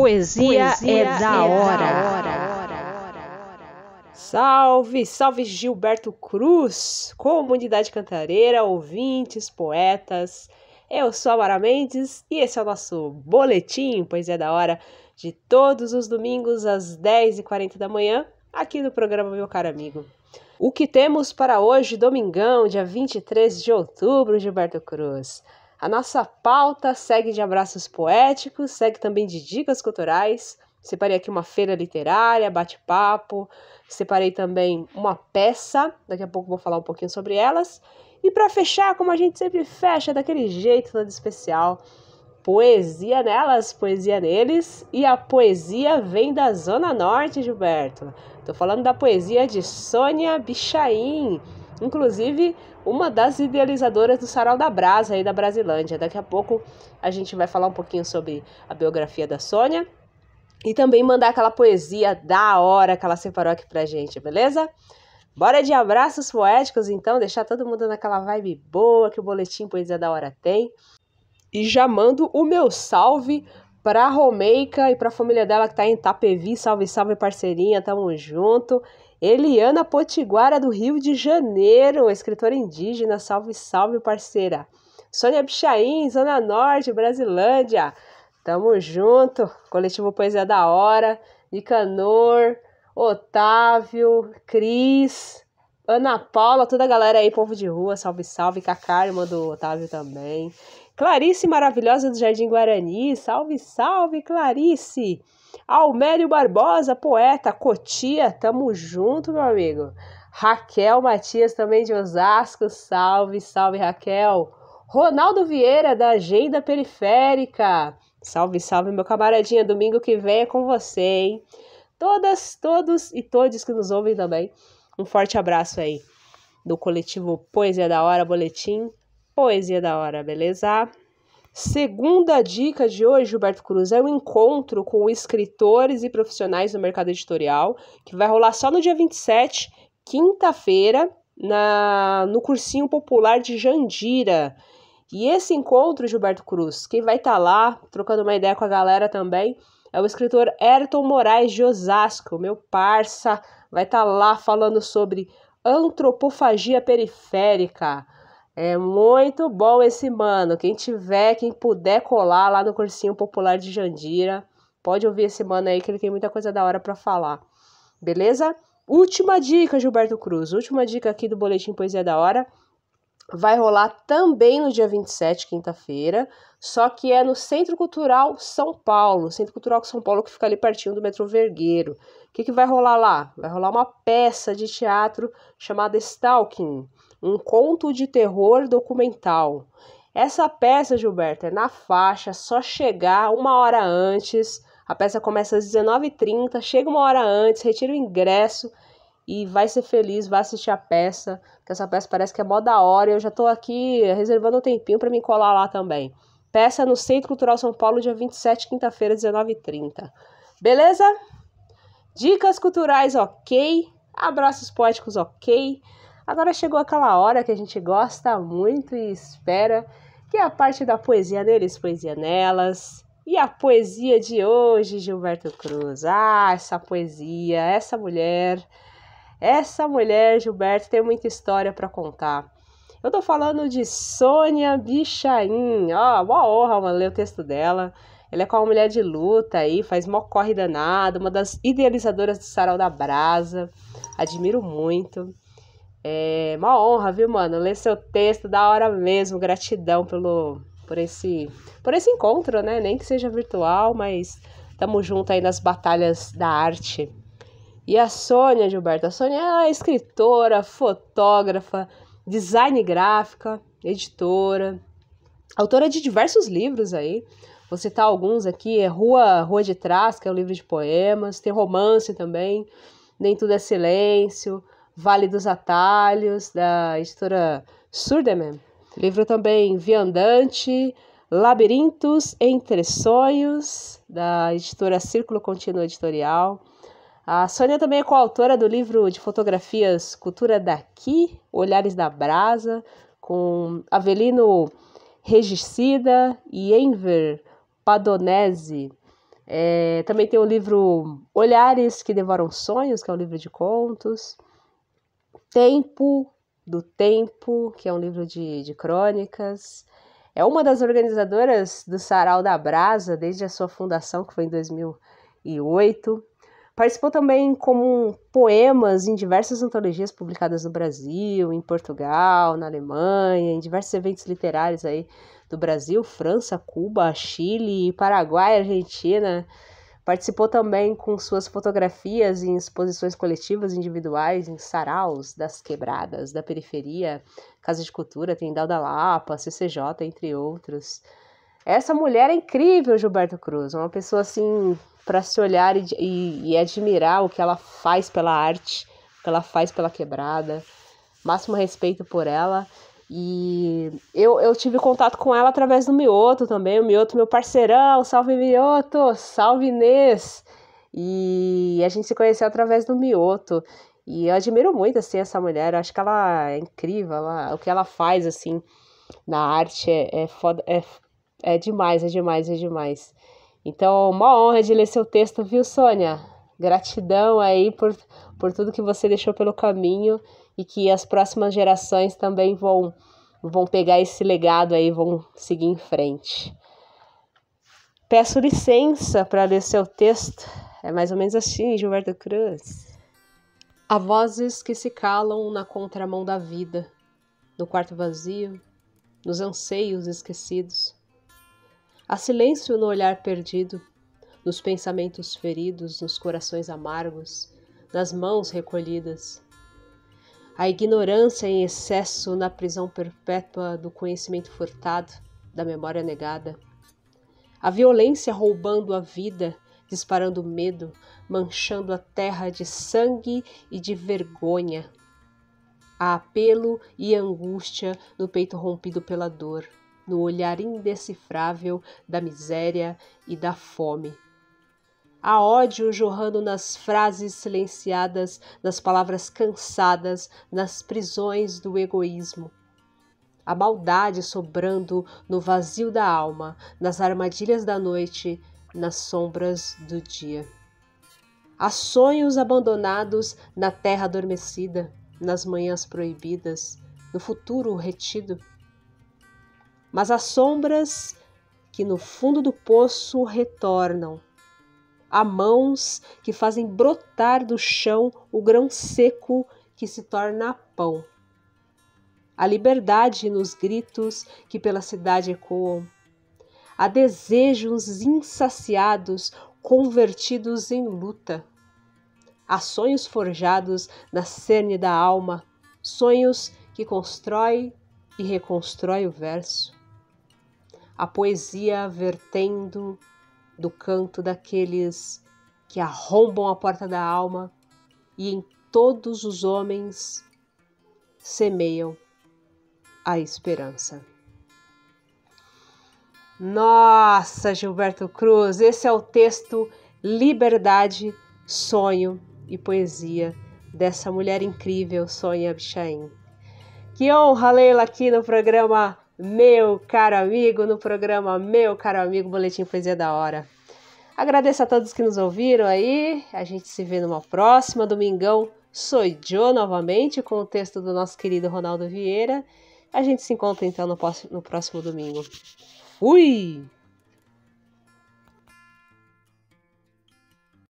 Poesia, Poesia é, da, é hora. da hora. Salve, salve Gilberto Cruz, comunidade cantareira, ouvintes, poetas. Eu sou a Mara Mendes e esse é o nosso boletim Poesia é da Hora de todos os domingos às 10h40 da manhã, aqui no programa Meu Caro Amigo. O que temos para hoje, domingão, dia 23 de outubro, Gilberto Cruz? A nossa pauta segue de abraços poéticos, segue também de dicas culturais. Separei aqui uma feira literária, bate-papo, separei também uma peça, daqui a pouco vou falar um pouquinho sobre elas. E para fechar, como a gente sempre fecha, daquele jeito todo especial, poesia nelas, poesia neles, e a poesia vem da Zona Norte, Gilberto. Tô falando da poesia de Sônia Bichain. Inclusive, uma das idealizadoras do Sarau da Brasa aí da Brasilândia. Daqui a pouco a gente vai falar um pouquinho sobre a biografia da Sônia e também mandar aquela poesia da hora que ela separou aqui pra gente, beleza? Bora de abraços poéticos então, deixar todo mundo naquela vibe boa que o boletim Poesia da Hora tem. E já mando o meu salve pra Romeica e pra família dela que tá em Itapevi, salve, salve parceirinha, tamo junto. Eliana Potiguara, do Rio de Janeiro, escritora indígena, salve, salve, parceira. Sônia Bichain, Zona Norte, Brasilândia. Tamo junto, coletivo Poesia é da Hora, Nicanor, Otávio, Cris, Ana Paula, toda a galera aí, povo de rua, salve, salve, Cacá, irmã do Otávio também. Clarice Maravilhosa do Jardim Guarani, salve, salve, Clarice. Almério Barbosa, poeta, Cotia, tamo junto, meu amigo. Raquel Matias, também de Osasco, salve, salve, Raquel. Ronaldo Vieira, da Agenda Periférica. Salve, salve, meu camaradinha. Domingo que vem é com você, hein? Todas, todos e todos que nos ouvem também. Um forte abraço aí do coletivo Poesia da Hora Boletim. Poesia da Hora, beleza? Segunda dica de hoje, Gilberto Cruz, é o um encontro com escritores e profissionais do mercado editorial, que vai rolar só no dia 27, quinta-feira, na no cursinho popular de Jandira. E esse encontro, Gilberto Cruz, quem vai estar tá lá trocando uma ideia com a galera também, é o escritor Ayrton Moraes de Osasco, meu parça, vai estar tá lá falando sobre antropofagia periférica. É muito bom esse mano. Quem tiver, quem puder colar lá no cursinho popular de Jandira, pode ouvir esse mano aí que ele tem muita coisa da hora para falar. Beleza? Última dica, Gilberto Cruz. Última dica aqui do boletim Poesia da Hora vai rolar também no dia 27, quinta-feira, só que é no Centro Cultural São Paulo, Centro Cultural São Paulo que fica ali pertinho do metrô Vergueiro. O que, que vai rolar lá? Vai rolar uma peça de teatro chamada Stalking, um conto de terror documental. Essa peça, Gilberto, é na faixa, só chegar uma hora antes. A peça começa às 19h30, chega uma hora antes, retira o ingresso e vai ser feliz, vai assistir a peça, que essa peça parece que é mó da hora, eu já tô aqui reservando um tempinho para me colar lá também. Peça no Centro Cultural São Paulo, dia 27, quinta-feira, 19h30. Beleza? Dicas culturais, ok. Abraços poéticos, ok. Agora chegou aquela hora que a gente gosta muito e espera, que é a parte da poesia deles, poesia nelas. E a poesia de hoje, Gilberto Cruz. Ah, essa poesia, essa mulher essa mulher, Gilberto, tem muita história para contar. Eu tô falando de Sônia Bichain. Ó, uma honra, mano, ler o texto dela. Ela é com uma mulher de luta aí, faz mó corre danado, uma das idealizadoras do Sarau da Brasa. Admiro muito. É uma honra, viu, mano? Ler seu texto, da hora mesmo. Gratidão pelo por esse por esse encontro, né? Nem que seja virtual, mas tamo junto aí nas batalhas da arte. E a Sônia Gilberto, a Sônia ela é escritora, fotógrafa, design gráfica, editora, autora de diversos livros aí. Vou citar alguns aqui, é Rua, Rua de Trás, que é um livro de poemas, tem romance também, Nem Tudo é Silêncio, Vale dos Atalhos, da editora Surdeman. Livro também Viandante, Labirintos entre Sonhos, da editora Círculo Contínuo Editorial. A Sônia também é coautora do livro de fotografias Cultura Daqui, Olhares da Brasa, com Avelino Regicida e Enver Padonese. É, também tem o livro Olhares que Devoram Sonhos, que é um livro de contos. Tempo do Tempo, que é um livro de, de crônicas. É uma das organizadoras do Sarau da Brasa desde a sua fundação, que foi em 2008. Participou também como poemas em diversas antologias publicadas no Brasil, em Portugal, na Alemanha, em diversos eventos literários aí do Brasil, França, Cuba, Chile, Paraguai, Argentina. Participou também com suas fotografias em exposições coletivas individuais em saraus das quebradas, da periferia, Casa de Cultura, tem da Lapa, CCJ, entre outros. Essa mulher é incrível, Gilberto Cruz, uma pessoa assim para se olhar e, e, e, admirar o que ela faz pela arte, o que ela faz pela quebrada. Máximo respeito por ela. E eu, eu tive contato com ela através do Mioto também. O Mioto, meu parceirão. Salve, Mioto! Salve, Inês! E a gente se conheceu através do Mioto. E eu admiro muito, assim, essa mulher. Eu acho que ela é incrível. Ela, o que ela faz, assim, na arte é, é foda. É, é demais, é demais, é demais. Então, uma honra de ler seu texto, viu, Sônia? Gratidão aí por, por tudo que você deixou pelo caminho e que as próximas gerações também vão, vão pegar esse legado aí, vão seguir em frente. Peço licença para ler seu texto. É mais ou menos assim, Gilberto Cruz. Há vozes que se calam na contramão da vida, no quarto vazio, nos anseios esquecidos Há silêncio no olhar perdido, nos pensamentos feridos, nos corações amargos, nas mãos recolhidas. A ignorância em excesso na prisão perpétua do conhecimento furtado, da memória negada. A violência roubando a vida, disparando medo, manchando a terra de sangue e de vergonha. Há apelo e angústia no peito rompido pela dor no olhar indecifrável da miséria e da fome. Há ódio jorrando nas frases silenciadas, nas palavras cansadas, nas prisões do egoísmo. A maldade sobrando no vazio da alma, nas armadilhas da noite, nas sombras do dia. Há sonhos abandonados na terra adormecida, nas manhãs proibidas, no futuro retido mas as sombras que no fundo do poço retornam. Há mãos que fazem brotar do chão o grão seco que se torna pão. Há liberdade nos gritos que pela cidade ecoam. Há desejos insaciados convertidos em luta. Há sonhos forjados na cerne da alma, sonhos que constrói e reconstrói o verso a poesia vertendo do canto daqueles que arrombam a porta da alma e em todos os homens semeiam a esperança. Nossa, Gilberto Cruz, esse é o texto Liberdade, Sonho e Poesia dessa mulher incrível, Sonia Bichain. Que honra lê-la aqui no programa meu caro amigo, no programa Meu Caro Amigo Boletim Poesia da Hora. Agradeço a todos que nos ouviram aí. A gente se vê numa próxima. Domingão sou eu novamente com o texto do nosso querido Ronaldo Vieira. A gente se encontra então no próximo domingo. Fui!